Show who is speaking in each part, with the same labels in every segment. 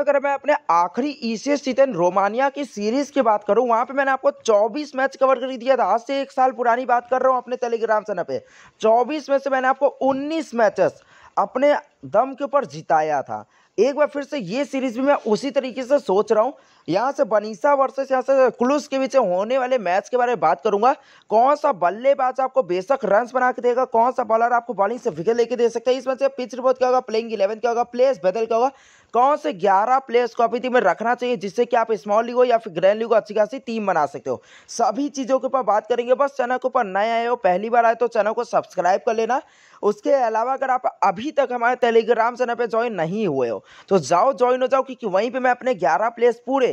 Speaker 1: दोस्तों अगर मैं अपने आखिरी ईसीए e सीतन रोमानिया की सीरीज की बात करूं वहां पे मैंने आपको 24 मैच कवर कर दिया था आज से एक साल पुरानी बात कर रहा हूं अपने टेलीग्राम चैनल पे 24 में से मैंने आपको 19 मैचेस अपने दम के ऊपर जिताया था एक बार फिर से ये सीरीज भी मैं उसी तरीके से सोच रहा हूँ यहाँ से बनीसा वर्सेस यहाँ से क्लूस के बीच होने वाले मैच के बारे में बात करूंगा कौन सा बल्लेबाज आपको बेशक रन बना के देगा कौन सा बॉलर आपको बॉलिंग से विकेट लेके दे सकता है इस मैच में पिच रिपोर्ट क्या होगा प्लेइंग इलेवन क्या होगा प्लेस बदल क्या होगा कौन से ग्यारह प्लेयर्स को अभी में रखना चाहिए जिससे कि आप स्मॉल लीग हो या फिर ग्रैंड लीग को अच्छी खासी टीम बना सकते हो सभी चीज़ों के ऊपर बात करेंगे बस चैनल के ऊपर नए आए हो पहली बार आए तो चैनल को सब्सक्राइब कर लेना उसके अलावा अगर आप अभी तक हमारे टेलीग्राम चैनल पर ज्वाइन नहीं हुए हो तो जाओ ज्वाइन हो जाओ क्योंकि वहीं पर मैं अपने ग्यारह प्लेयर्स पूरे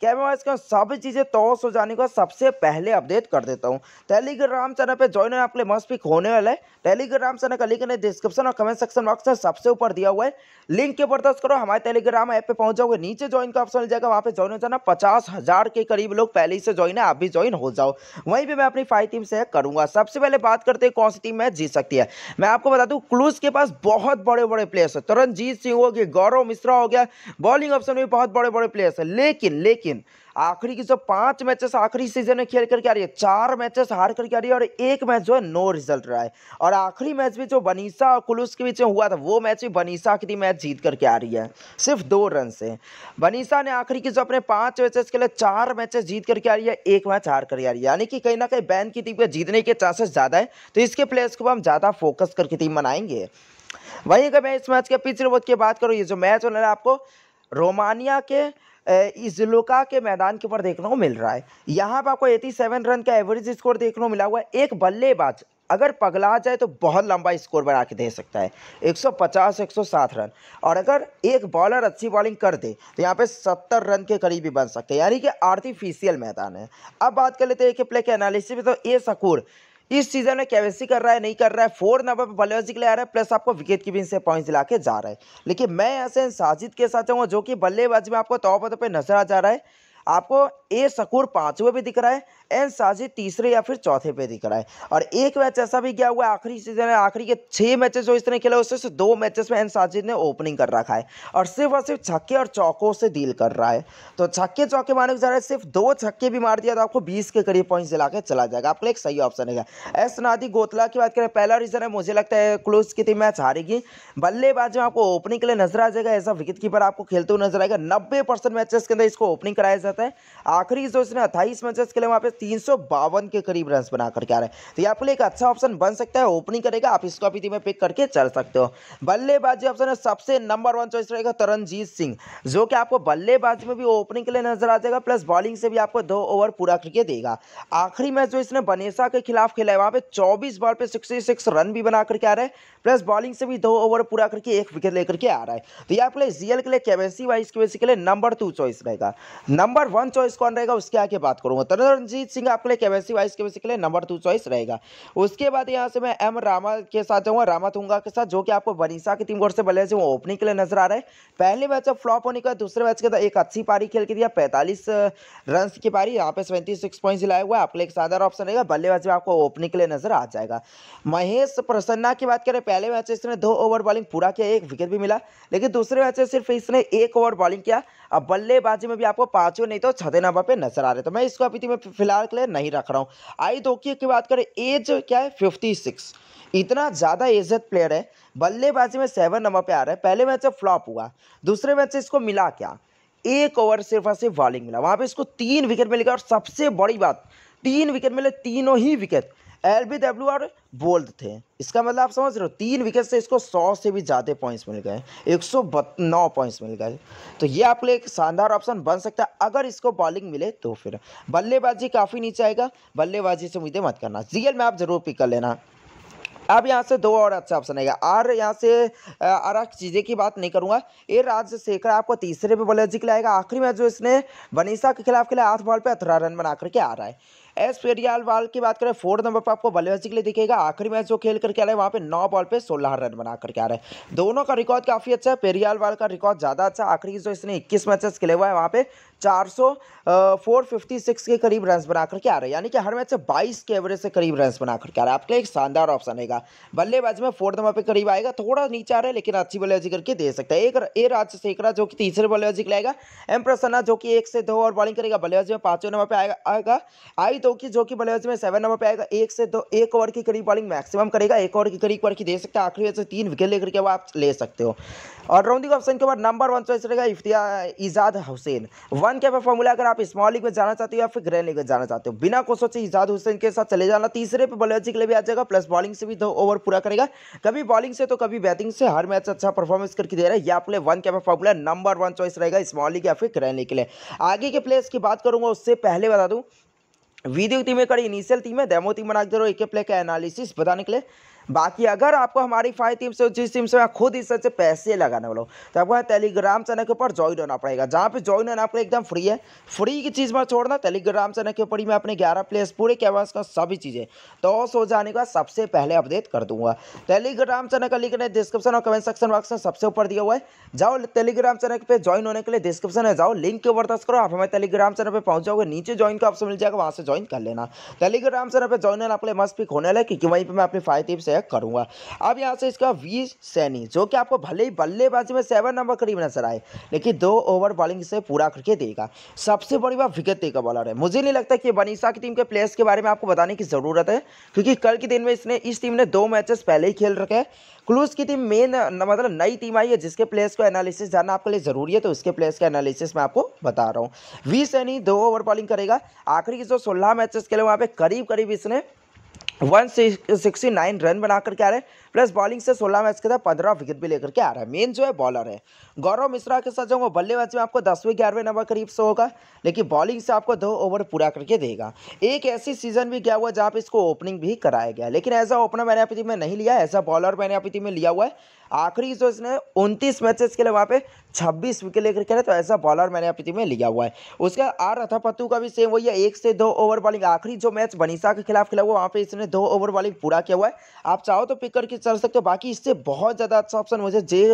Speaker 1: क्या मैं इसका सभी चीज़ें तोस हो जाने का सबसे पहले अपडेट कर देता हूँ टेलीग्राम चैनल पर ज्वाइन होने आपके मस्ट पिक होने वाला है टेलीग्राम चैनल का लिंक डिस्क्रिप्शन और कमेंट सेक्शन बॉक्स में सबसे ऊपर दिया हुआ है लिंक के ऊपर दर्ज करो हमारे टेलीग्राम ऐप पे पहुंच जाओगे नीचे ज्वाइन का ऑप्शन मिल जाएगा वहाँ पर ज्वाइन हो जाना पचास हज़ार के करीब लोग पहले ही से ज्वाइन है आप भी ज्वाइन हो जाओ वहीं पर मैं अपनी फाइव टीम से करूँगा सबसे पहले बात करते हैं कौन सी टीम मैच जीत सकती है मैं आपको बता दूँ क्लूज के पास बहुत बड़े बड़े प्लेयर्स है तरनजीत सिंह हो गए गौरव मिश्रा हो गया बॉलिंग ऑप्शन में बहुत बड़े बड़े प्लेयर्स है लेकिन लेकिन लेकिन आखिरी की जो पांच मैचेस आखिरी सीजन में खेल करके आ रही है चार मैचेस हार करके आ रही है और एक मैच जो है नो रिजल्ट रहा है और आखिरी मैच भी जो बनीसा और कुलूस के बीच में हुआ था वो मैच भी बनीसा के लिए मैच जीत करके आ रही है सिर्फ दो रन से बनीसा ने आखिरी की जो अपने पांच मैचेस के लिए चार मैचेस जीत करके आ रही है एक मैच हार करके आ रही है यानी कि कहीं ना कहीं बैन की टीम के जीतने के चांसेस ज़्यादा है तो इसके प्लेयर्स को हम ज़्यादा फोकस करके टीम बनाएंगे वहीं अगर मैं इस मैच के पिछले रोबोट की बात करूँ ये जो मैच होने आपको रोमानिया के इजलोका के मैदान के ऊपर देखने को मिल रहा है यहाँ पर आपको एटी सेवन रन का एवरेज स्कोर देखने को मिला हुआ है एक बल्लेबाज अगर पगला जाए तो बहुत लंबा स्कोर बना के दे सकता है 150 107 रन और अगर एक बॉलर अच्छी बॉलिंग कर दे तो यहाँ पे 70 रन के करीब भी बन सकते हैं यानी कि आर्टिफिशियल मैदान है अब बात कर लेते हैं एक प्ले के एनालिसिस में तो ए सकूर इस सीजन में कैवेसी कर रहा है नहीं कर रहा है फोर नंबर पर बल्लेबाजी के लिए आ रहा है प्लस आपको विकेट कीपिंग से पॉइंट दिला के जा रहा है लेकिन मैं ऐसे साजिद के साथ चाहूँगा जो कि बल्लेबाजी में आपको तो पर नजर आ जा रहा है आपको ए सकूर पांचवे पे दिख रहा है एन साजिद तीसरे या फिर चौथे पे दिख रहा है और एक मैच ऐसा भी गया हुआ है आखिरी सीजन है आखिरी के छह मैचेस जो इसने खेला उससे दो मैचेस में एन साजिद ने ओपनिंग कर रखा है और सिर्फ और सिर्फ छक्के और चौकों से डील कर रहा है तो छक्के चौके मारने के है सिर्फ दो छक्के भी मार दिया तो आपको बीस के करीब पॉइंट दिला के चला जाएगा आपके लिए एक सही ऑप्शन है एस नादी गोतला की बात करें पहला रीज़न है मुझे लगता है क्लोज की टीम मैच हारेगी बल्लेबाज में आपको ओपनिंग के लिए नजर आ जाएगा ऐसा विकेट कीपर आपको खेलते हुए नजर आएगा नब्बे परसेंट मैचेस के अंदर इसको ओपनिंग कराया जाता है आखिरी जो इसने अट्ठाईस मैचेस खेले वहाँ पे तीन के करीब रन बना करके आ रहे हैं तो ये आपके लिए एक अच्छा ऑप्शन बन सकता है ओपनिंग करेगा आप इसको अभी में पिक करके चल सकते हो बल्लेबाजी ऑप्शन है सबसे नंबर वन चॉइस रहेगा तरनजीत सिंह जो कि आपको बल्लेबाजी में भी ओपनिंग के लिए नजर आ जाएगा प्लस बॉलिंग से भी आपको दो ओवर पूरा करके देगा आखिरी मैच जो इसने बनेसा के खिलाफ खेला है वहाँ पे चौबीस बॉल पर सिक्सटी रन भी बना करके आ रहे हैं प्लस बॉलिंग से भी दो ओवर पूरा करके एक विकेट लेकर के आ रहा है तो ये आपके लिए जीएल के लिए केवेसी वाइज के लिए नंबर टू चॉइस रहेगा नंबर वन चॉइस को कौन रहेगा उसके आगे बात करूंगा तरणजीत तो सिंह आपके लिए केवेसी वाइस केवेसी के लिए नंबर टू चॉइस रहेगा उसके बाद यहाँ से मैं एम रामा के साथ जाऊँगा रामा थुंगा के साथ जो कि आपको बनीसा की टीम गोर से बल्ले से वो ओपनिंग के लिए नजर आ रहे हैं पहले मैच अब फ्लॉप होने का दूसरे मैच के अंदर एक अच्छी पारी खेल के दिया पैंतालीस रन की पारी यहाँ पे सेवेंटी सिक्स पॉइंट्स लाए हुआ है आपके लिए एक शानदार ऑप्शन रहेगा बल्लेबाज में आपको ओपनिंग के लिए नजर आ जाएगा महेश प्रसन्ना की बात करें पहले मैच इसने दो ओवर बॉलिंग पूरा किया एक विकेट भी मिला लेकिन दूसरे मैच सिर्फ इसने एक ओवर बॉलिंग किया अब बल्लेबाजी में भी आपको पाँचों नहीं तो छठे नंबर यहाँ पे नजर आ रहे तो मैं इसको अभी तो मैं फिलहाल के लिए नहीं रख रहा हूँ आई धोखी की बात करें एज क्या है फिफ्टी सिक्स इतना ज़्यादा एजत प्लेयर है बल्लेबाजी में सेवन नंबर पे आ रहा है पहले मैच से फ्लॉप हुआ दूसरे मैच से इसको मिला क्या एक ओवर सिर्फ और सिर्फ बॉलिंग मिला वहाँ पे इसको तीन विकेट मिलेगा और सबसे बड़ी बात तीन विकेट मिले तीनों ही विकेट एल बी डब्ल्यू और बोल्ड थे इसका मतलब आप समझ रहे हो तीन विकेट से इसको सौ से भी ज़्यादा पॉइंट्स मिल गए एक सौ नौ पॉइंट्स मिल गए तो ये आपके लिए एक शानदार ऑप्शन बन सकता है अगर इसको बॉलिंग मिले तो फिर बल्लेबाजी काफ़ी नीचे आएगा बल्लेबाजी से मुझे मत करना जीएल में आप ज़रूर पिक कर लेना अब यहाँ से दो और अच्छा ऑप्शन आएगा और यहाँ से अरख चीज़ें की बात नहीं करूँगा ये राजशेखर आपको तीसरे पे बल्लेबाजी के लिए आएगा आखिरी मैच जो इसने बनीसा के खिलाफ खेला आठ बॉल पे अठारह रन बना करके आ रहा है एस वाल की बात करें फोर्थ नंबर पर आपको बल्लेबाजी के लिए दिखेगा आखिरी मैच जो खेल करके आ रहे हैं वहाँ पे नौ बॉल पे सोलह रन बना करके आ रहे हैं दोनों का रिकॉर्ड काफ़ी अच्छा है वाल का रिकॉर्ड ज़्यादा अच्छा आखिरी जो इसने इक्कीस मैचेस खेले हुआ है वहाँ पे चार सौ फोर फिफ्टी सिक्स के करीब रन बना करके आ रहे हैं यानी कि हर मैच से बाईस के एवरेज से करीब रन बना करके आ रहे हैं आपके एक शानदार ऑप्शन रहेगा बल्लेबाजी में फोर्थ नंबर पर करीब आएगा थोड़ा नीचे आ रहा है लेकिन अच्छी बल्लेबाजी करके दे सकते हैं एक ए राज शेखरा जो कि तीसरे बल्लेबाजी लाएगा एम प्रसन्ना जो कि एक से दो और बॉलिंग करेगा बल्लेबाजी में पाँचवें नंबर पर आएगा आएगा आई दो कि जो कि बल्लेबाज में सेवन नंबर पे आएगा एक से दो एक ओवर की करीब बॉलिंग मैक्सिमम करेगा एक ओवर की करीब ओवर की दे सकते हैं आखिरी से तीन विकेट लेकर के वो आप ले सकते हो और राउंडिंग ऑप्शन के बाद नंबर वन चॉइस रहेगा इफ्तिया इजाद हुसैन वन के पे फॉर्मूला अगर आप स्मॉल लीग में जाना चाहते हो या फिर ग्रैंड लीग में जाना चाहते हो बिना को सोचे इजाद हुसैन के साथ चले जाना तीसरे पे बल्लेबाज के लिए भी आ जाएगा प्लस बॉलिंग से भी दो ओवर पूरा करेगा कभी बॉलिंग से तो कभी बैटिंग से हर मैच अच्छा परफॉर्मेंस करके दे रहा है या आप वन के पे फॉर्मूला नंबर वन चॉइस रहेगा स्मॉल लीग या फिर ग्रैंड लीग के लिए आगे के प्लेयर्स की बात करूंगा उससे पहले बता दूँ वीडियो टीम कड़ी इनिशियल है डेमो टीम बनाकर जरूर एक प्ले का एनालिसिस बताने के लिए बाकी अगर आपको हमारी फाइव टीम से जिस टीम से मैं खुद इस से पैसे लगाने वाला हूँ तो आपको टेलीग्राम चैनल के ऊपर ज्वाइन होना पड़ेगा जहाँ पे ज्वाइन होना आपको एकदम फ्री है फ्री की चीज़ मैं छोड़ना टेलीग्राम चैनल के ऊपर ही मैं अपने ग्यारह प्लेयर्स पूरे कैमरास का सभी चीज़ें तो सो जाने का सबसे पहले अपडेट कर दूंगा टेलीग्राम चैनल का लिंक ने डिस्क्रिप्शन और कमेंट सेक्शन बॉक्स में सबसे ऊपर दिया हुआ है जाओ टेलीग्राम चैनल पर ज्वाइन होने के लिए डिस्क्रिप्शन में जाओ लिंक के ऊपर टच करो आप हमारे टेलीग्राम चैनल पर पहुंच जाओगे नीचे ज्वाइन का ऑप्शन मिल जाएगा वहाँ से ज्वाइन कर लेना टेलीग्राम चैनल पर ज्वाइन होने आपके मस्त पिक होने लगे क्योंकि वहीं पर मैं अपनी फाइव टिप्स है तय करूंगा अब यहाँ से इसका वी सैनी जो कि आपको भले ही बल्लेबाजी में सेवन नंबर करीब नजर आए लेकिन दो ओवर बॉलिंग से पूरा करके देगा सबसे बड़ी बात विकेट देगा बॉलर है मुझे नहीं लगता कि बनीसा की टीम के प्लेयर्स के बारे में आपको बताने की ज़रूरत है क्योंकि कल के दिन में इसने इस टीम ने दो मैचेस पहले ही खेल रखे क्लूज की टीम मेन मतलब नई टीम आई है जिसके प्लेयर्स को एनालिसिस जानना आपके लिए ज़रूरी है तो उसके प्लेयर्स का एनालिसिस मैं आपको बता रहा हूँ वी सैनी दो ओवर बॉलिंग करेगा आखिरी जो सोलह मैचेस खेले वहाँ पे करीब करीब इसने वन सिक्सटी नाइन रन बना करके आ रहे हैं प्लस बॉलिंग से सोलह मैच के साथ पंद्रह विकेट भी लेकर के आ रहा है मेन जो है बॉलर है गौरव मिश्रा के साथ जो वो बल्लेबाजी में आपको दसवें ग्यारहवें नंबर करीब से होगा लेकिन बॉलिंग से आपको दो ओवर पूरा करके देगा एक ऐसी सीजन भी गया हुआ जहाँ पर इसको ओपनिंग भी कराया गया लेकिन एज अ ओपनर मैंने अपनी टीम में नहीं लिया एज अ बॉलर मैंने अपनी टीम में लिया हुआ है आखिरी जो इसने उनतीस मैचेस के लिए वहाँ पे छब्बीस विकेट लेकर खेले तो ऐसा बॉलर मैंने अपनी टीम में लिया हुआ है उसके आर रथापत्तु का भी सेम वही है एक से दो ओवर बॉलिंग आखिरी जो मैच बनीसा के खिलाफ खेला हुआ वहाँ पे इसने दो ओवर बॉलिंग पूरा किया हुआ है आप चाहो तो पिक करके चल सकते हो बाकी इससे बहुत ज़्यादा अच्छा ऑप्शन मुझे जे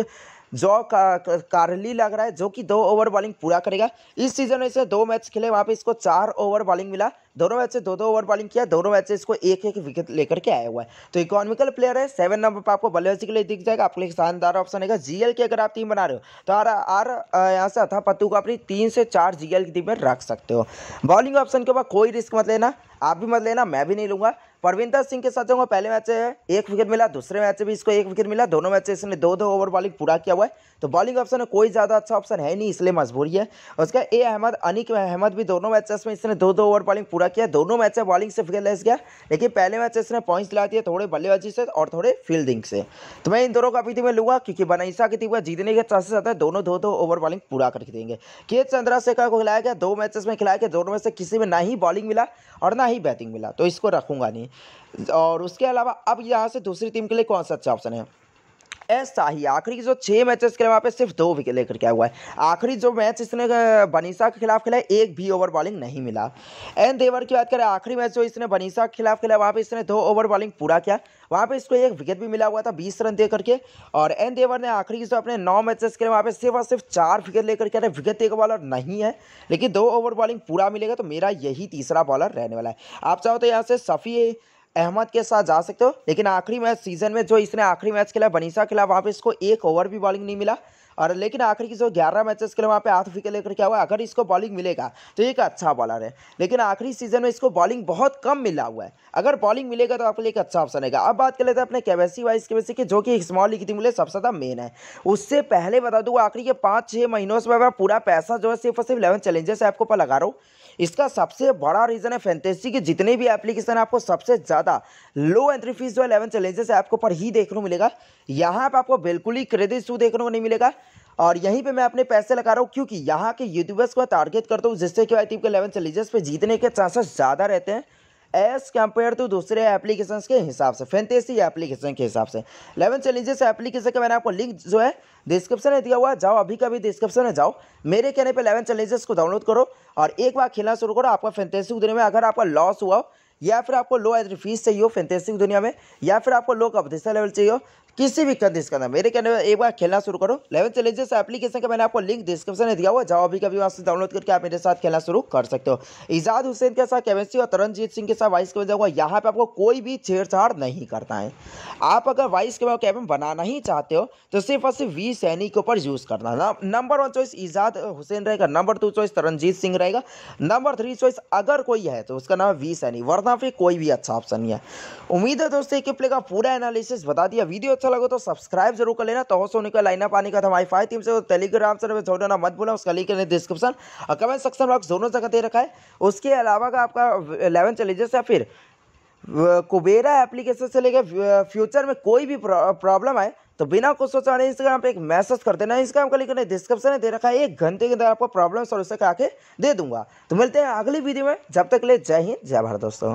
Speaker 1: जो कार्ली लग रहा है जो कि दो ओवर बॉलिंग पूरा करेगा इस सीजन में इसे दो मैच खेले वहाँ पे इसको चार ओवर बॉलिंग मिला दोनों मैच से दो दो ओवर बॉलिंग किया दोनों मैच से इसको एक एक विकेट लेकर के आया हुआ है तो इकोनॉमिकल प्लेयर है सेवन नंबर पर आपको बल्लेबाजी के लिए दिख जाएगा आपके लिए शानदार ऑप्शन है जीएल की अगर आप टीम बना रहे हो तो आर आर यहाँ से अथा पत्तू को अपनी तीन से चार जीएल की टीम में रख सकते हो बॉलिंग ऑप्शन के बाद कोई रिस्क मत लेना आप भी मत लेना मैं भी नहीं लूँगा परविंदर सिंह के साथ जो पहले मैच है एक विकेट मिला दूसरे मैच में भी इसको एक विकेट मिला दोनों मैच इसने दो दो ओवर बॉलिंग पूरा किया हुआ है तो बॉलिंग ऑप्शन में कोई ज़्यादा अच्छा ऑप्शन है नहीं इसलिए मजबूरी है उसका ए अहमद अनिक अहमद भी दोनों मैचेस में इसने दो दो ओवर बॉलिंग पूरा किया दोनों मैच बॉलिंग से लेस गया लेकिन पहले मैच इसने पॉइंट्स ला दिए थोड़े बल्लेबाजी से और थोड़े फील्डिंग से तो मैं इन दोनों का भी मैं लूँगा क्योंकि बनाइसा की टीम जीतने के चांसेस आते है दोनों दो दो ओवर बॉलिंग पूरा करके देंगे के चंद्रशेखर को खिलाया गया दो मैचेस में खिलाया गया दोनों में से किसी में ना ही बॉलिंग मिला और ना ही बैटिंग मिला तो इसको रखूंगा नहीं और उसके अलावा अब यहाँ से दूसरी टीम के लिए कौन सा अच्छा ऑप्शन है ऐसा ही आखिरी जो छः मैचेस के वहां वहाँ पे सिर्फ दो विकेट लेकर क्या हुआ है आखिरी जो मैच इसने बनीसा के खिलाफ खेला एक भी ओवर बॉलिंग नहीं मिला एंड देवर की बात करें आखिरी मैच जो इसने बनीसा के खिलाफ खेला वहाँ पे इसने दो ओवर बॉलिंग पूरा किया वहाँ पे इसको एक विकेट भी मिला हुआ था बीस रन दे करके और एन देवर ने आखिरी जो अपने नौ मैचेस के लिए वहाँ पे सिर्फ और सिर्फ चार विकेट लेकर के विकेट एक बॉलर नहीं है लेकिन दो ओवर बॉलिंग पूरा मिलेगा तो मेरा यही तीसरा बॉलर रहने वाला है आप चाहो तो यहाँ से सफ़ी अहमद के साथ जा सकते हो लेकिन आखिरी मैच सीजन में जो इसने आखिरी मैच खेला बनीसा खेला वहाँ पे इसको एक ओवर भी बॉलिंग नहीं मिला और लेकिन आखिर की जो ग्यारह मैचेस के लिए वहाँ पे आठ विकेट लेकर क्या हुआ अगर इसको बॉलिंग मिलेगा तो एक अच्छा बॉलर है लेकिन आखिरी सीजन में इसको बॉलिंग बहुत कम मिला हुआ है अगर बॉलिंग मिलेगा तो आपके लिए एक अच्छा ऑप्शन रहेगा अब बात कर लेते हैं अपने केवेसी वाइस केवेसी की जो कि स्मॉल लीग थी के सबसे ज़्यादा मेन है उससे पहले बता दूँ आखिरी के पाँच छः महीनों से मैं पूरा पैसा जो है सिर्फ और सिर्फ इलेवन चैलेंजेस ऐप को पर लगा रहा हूँ इसका सबसे बड़ा रीज़न है फैंटेसी की जितने भी एप्लीकेशन आपको सबसे ज़्यादा लो एंट्री फीस जो इलेवन चैलेंजेस ऐप को पर ही देखने को मिलेगा यहाँ पर आपको बिल्कुल ही क्रेडिट शू देखने को नहीं मिलेगा और यहीं पे मैं अपने पैसे लगा रहा हूँ क्योंकि यहाँ के यूट्यूबर्स को टारगेट करता हूँ जिससे कि आई टीम के इलेवन चैलेंजेस पे जीतने के चांसेस ज़्यादा रहते हैं एज कंपेयर टू दूसरे एप्लीकेशन के हिसाब से फैंटेसी एप्लीकेशन के हिसाब से इलेवन चैलेंजेस एप्लीकेशन का मैंने आपको लिंक जो है डिस्क्रिप्शन में दिया हुआ जाओ अभी कभी डिस्क्रिप्शन में जाओ मेरे कहने पर इलेवन चैलेंजेस को डाउनलोड करो और एक बार खेलना शुरू करो आपका फैंतीसिक की दुनिया में अगर आपका लॉस हुआ हो या फिर आपको लो एज फीस चाहिए हो फैंतीसिक दुनिया में या फिर आपको लो कपदेसा लेवल चाहिए हो किसी भी कंडीशन का मेरे कहने में एक बार खेलना शुरू करो लेवन चैलेंजेस एप्लीकेशन का मैंने आपको लिंक डिस्क्रिप्शन में दिया हुआ जाओ अभी कभी वहाँ से डाउनलोड करके आप मेरे साथ खेलना शुरू कर सकते हो इजाद हुसैन के साथ केवेंसी और तरनजीत सिंह के साथ वाइस कैमरा जाऊँगा यहाँ पर आपको कोई भी छेड़छाड़ नहीं करता है आप अगर वाइस कैमरा कैबिन बनाना ही चाहते हो तो सिर्फ और सिर्फ वी सैनी के ऊपर यूज़ करना number one choice Ijaz Hussain रहेगा number two choice Taranjeet Singh रहेगा नंबर थ्री चॉइस अगर कोई है तो उसका नाम वी सैनी वरना फिर कोई भी अच्छा ऑप्शन नहीं है उम्मीद है दोस्तों कि प्ले का पूरा एनालिसिस बता दिया वीडियो अच्छा लगा तो सब्सक्राइब जरूर कर लेना तो सोनी का लाइन पानी का हमारी फाइव टीम से टेलीग्राम तो से जोड़ना तो मत बोला उसका लिंक डिस्क्रिप्शन और कमेंट सेक्शन बॉक्स दोनों जगह दे रखा है उसके अलावा का आपका इलेवन चैलेंजेस या फिर कुबेरा एप्लीकेशन से लेकर फ्यूचर में कोई भी प्रॉब्लम आए तो बिना कुछ सोचा वाले इंस्टाग्राम पे एक मैसेज कर देना इंस्टाग्राम का लिंक डिस्क्रिप्शन में दे रखा है एक घंटे के अंदर आपको प्रॉब्लम सॉल्यूशन आके दे दूंगा तो मिलते हैं अगली वीडियो में जब तक ले जय हिंद जय भारत दोस्तों